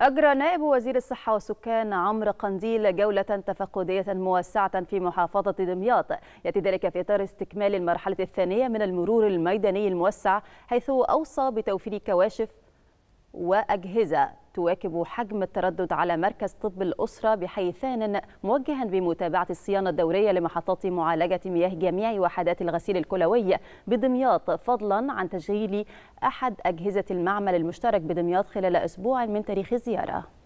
أجرى نائب وزير الصحة والسكان عمرو قنديل جولة تفقدية موسعة في محافظة دمياط يأتي ذلك في إطار استكمال المرحلة الثانية من المرور الميداني الموسع حيث أوصى بتوفير كواشف وأجهزة تواكب حجم التردد على مركز طب الأسرة ثانٍ موجها بمتابعة الصيانة الدورية لمحطات معالجة مياه جميع وحدات الغسيل الكلوي بدمياط فضلا عن تشغيل أحد أجهزة المعمل المشترك بدمياط خلال أسبوع من تاريخ الزيارة